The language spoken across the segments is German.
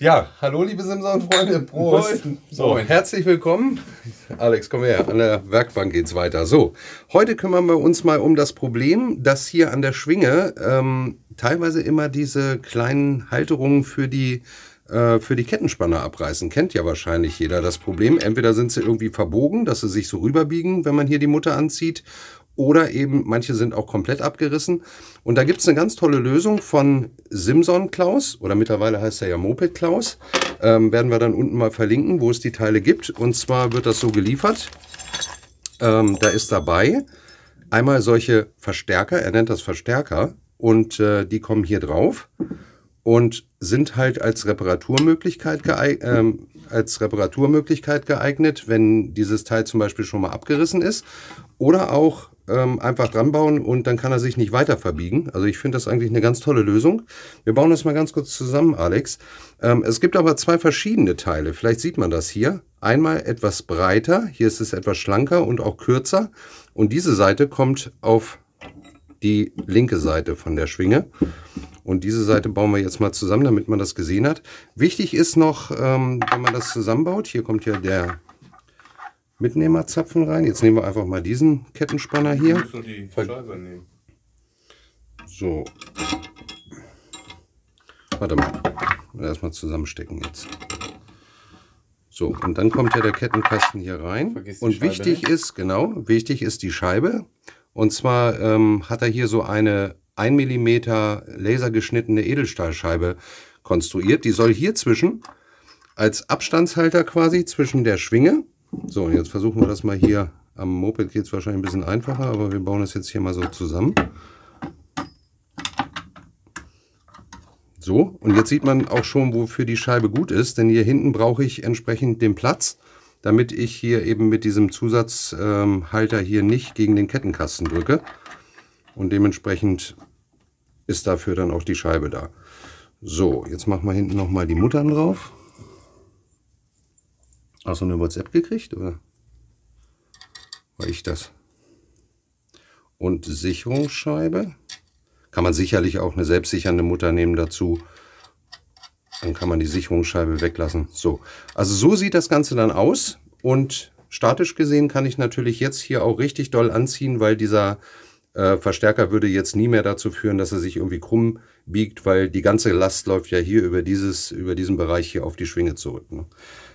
Ja, hallo liebe Simson-Freunde, Prost. Moin. So, herzlich willkommen. Alex, komm her, an der Werkbank geht's weiter. So, heute kümmern wir uns mal um das Problem, dass hier an der Schwinge ähm, teilweise immer diese kleinen Halterungen für die äh, für die Kettenspanner abreißen. Kennt ja wahrscheinlich jeder das Problem. Entweder sind sie irgendwie verbogen, dass sie sich so rüberbiegen, wenn man hier die Mutter anzieht, oder eben manche sind auch komplett abgerissen. Und da gibt es eine ganz tolle Lösung von Simson Klaus oder mittlerweile heißt er ja Moped Klaus. Ähm, werden wir dann unten mal verlinken, wo es die Teile gibt. Und zwar wird das so geliefert. Ähm, da ist dabei einmal solche Verstärker, er nennt das Verstärker, und äh, die kommen hier drauf und sind halt als Reparaturmöglichkeit, äh, als Reparaturmöglichkeit geeignet, wenn dieses Teil zum Beispiel schon mal abgerissen ist. Oder auch ähm, einfach dran bauen und dann kann er sich nicht weiter verbiegen. Also ich finde das eigentlich eine ganz tolle Lösung. Wir bauen das mal ganz kurz zusammen, Alex. Ähm, es gibt aber zwei verschiedene Teile. Vielleicht sieht man das hier. Einmal etwas breiter, hier ist es etwas schlanker und auch kürzer. Und diese Seite kommt auf die linke Seite von der Schwinge. Und diese Seite bauen wir jetzt mal zusammen, damit man das gesehen hat. Wichtig ist noch, ähm, wenn man das zusammenbaut, hier kommt ja der Mitnehmerzapfen rein. Jetzt nehmen wir einfach mal diesen Kettenspanner hier. die Scheibe nehmen. So. Warte mal. Erstmal zusammenstecken jetzt. So, und dann kommt ja der Kettenkasten hier rein. Und wichtig nicht. Ne? ist, genau, wichtig ist die Scheibe. Und zwar ähm, hat er hier so eine 1 mm lasergeschnittene Edelstahlscheibe konstruiert. Die soll hier zwischen, als Abstandshalter quasi zwischen der Schwinge so, und jetzt versuchen wir das mal hier. Am Moped geht es wahrscheinlich ein bisschen einfacher, aber wir bauen das jetzt hier mal so zusammen. So, und jetzt sieht man auch schon, wofür die Scheibe gut ist, denn hier hinten brauche ich entsprechend den Platz, damit ich hier eben mit diesem Zusatzhalter ähm, hier nicht gegen den Kettenkasten drücke. Und dementsprechend ist dafür dann auch die Scheibe da. So, jetzt machen wir hinten nochmal die Muttern drauf. Hast du eine WhatsApp gekriegt, oder? War ich das? Und Sicherungsscheibe. Kann man sicherlich auch eine selbstsichernde Mutter nehmen dazu. Dann kann man die Sicherungsscheibe weglassen. So, also so sieht das Ganze dann aus. Und statisch gesehen kann ich natürlich jetzt hier auch richtig doll anziehen, weil dieser äh, Verstärker würde jetzt nie mehr dazu führen, dass er sich irgendwie krumm biegt, weil die ganze Last läuft ja hier über, dieses, über diesen Bereich hier auf die Schwinge zurück. Ne?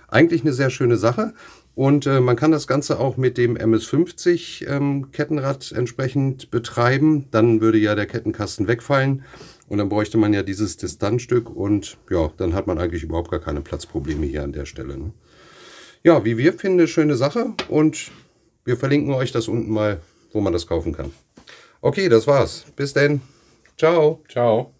Eigentlich eine sehr schöne Sache. Und äh, man kann das Ganze auch mit dem MS50 ähm, Kettenrad entsprechend betreiben. Dann würde ja der Kettenkasten wegfallen. Und dann bräuchte man ja dieses Distanzstück und ja, dann hat man eigentlich überhaupt gar keine Platzprobleme hier an der Stelle. Ne? Ja, wie wir finden, schöne Sache und wir verlinken euch das unten mal, wo man das kaufen kann. Okay, das war's. Bis denn. Ciao. Ciao.